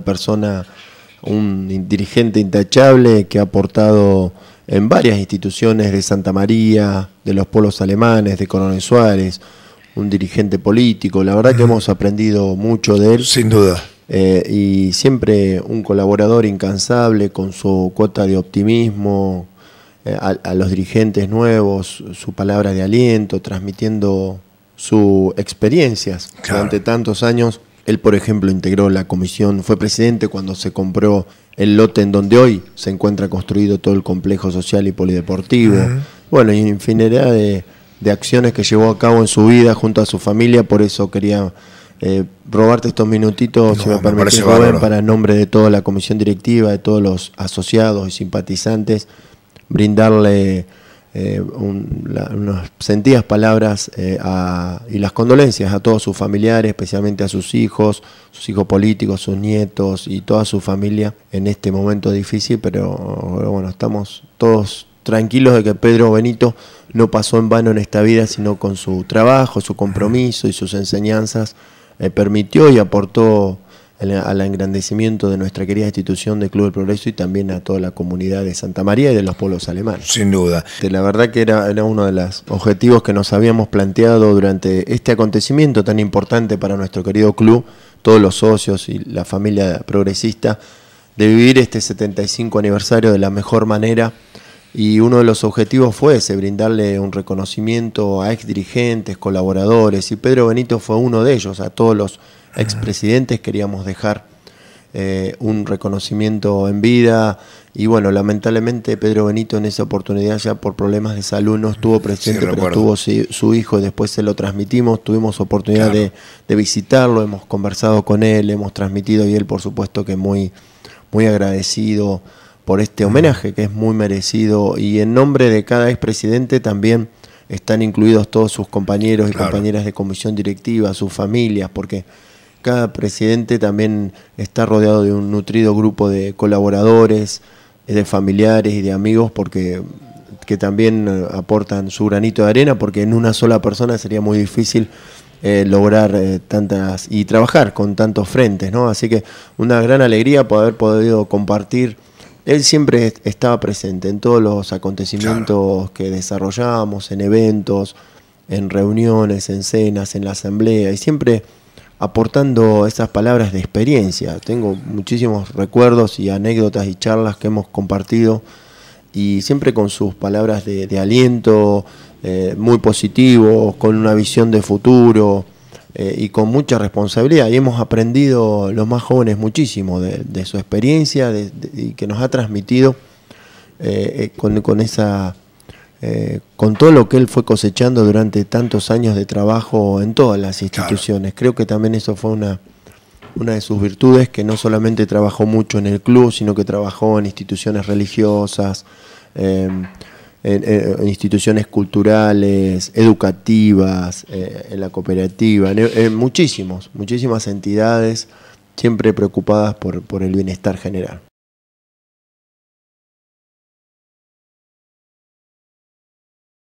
persona, un dirigente intachable que ha aportado en varias instituciones de Santa María, de los pueblos alemanes, de Coronel Suárez, un dirigente político. La verdad que hemos aprendido mucho de él. Sin duda. Eh, y siempre un colaborador incansable con su cuota de optimismo eh, a, los dirigentes nuevos, su palabra de aliento, transmitiendo sus experiencias durante tantos años él, por ejemplo, integró la comisión, fue presidente cuando se compró el lote en donde hoy se encuentra construido todo el complejo social y polideportivo. Bueno, y infinidad de, acciones que llevó a cabo en su vida junto a su familia, por eso quería eh, robarte estos minutitos, si me, permite, para el nombre de toda la comisión directiva, de todos los asociados y simpatizantes, brindarle eh, unas sentidas palabras eh, y las condolencias a todos sus familiares, especialmente a sus hijos, sus hijos políticos, sus nietos y toda su familia en este momento difícil, pero, bueno, estamos todos tranquilos de que Pedro Benito no pasó en vano en esta vida, sino con su trabajo, su compromiso y sus enseñanzas eh, permitió y aportó al, engrandecimiento de nuestra querida institución de Club del Progreso y también a toda la comunidad de Santa María y de los pueblos alemanes. Sin duda. La verdad que era, era uno de los objetivos que nos habíamos planteado durante este acontecimiento tan importante para nuestro querido club, todos los socios y la familia progresista, de vivir este 75 aniversario de la mejor manera. Y uno de los objetivos fue ese, brindarle un reconocimiento a ex dirigentes, colaboradores, y Pedro Benito fue uno de ellos, a todos los expresidentes, queríamos dejar eh, un reconocimiento en vida. Y bueno, lamentablemente Pedro Benito en esa oportunidad ya por problemas de salud no estuvo presente, pero estuvo su, hijo y después se lo transmitimos. Tuvimos oportunidad de, visitarlo, hemos conversado con él, hemos transmitido y él por supuesto que muy, muy agradecido por este homenaje que es muy merecido. Y en nombre de cada expresidente también están incluidos todos sus compañeros y compañeras de comisión directiva, sus familias, porque cada presidente también está rodeado de un nutrido grupo de colaboradores, de familiares y de amigos, porque que también aportan su granito de arena, porque en una sola persona sería muy difícil eh, lograr eh, tantas y trabajar con tantos frentes, ¿no? Así que una gran alegría por haber podido compartir. Él siempre estaba presente en todos los acontecimientos que desarrollamos, en eventos, en reuniones, en cenas, en la asamblea, y siempre aportando esas palabras de experiencia. Tengo muchísimos recuerdos y anécdotas y charlas que hemos compartido y siempre con sus palabras de, aliento, eh, muy positivos, con una visión de futuro eh, y con mucha responsabilidad. Y hemos aprendido los más jóvenes muchísimo de, su experiencia y que nos ha transmitido eh, con esa eh, con todo lo que él fue cosechando durante tantos años de trabajo en todas las instituciones. Creo que también eso fue una, de sus virtudes, que no solamente trabajó mucho en el club, sino que trabajó en instituciones religiosas, eh, eh, en, instituciones culturales, educativas, en la cooperativa, en, muchísimos, muchísimas entidades, siempre preocupadas por el bienestar general.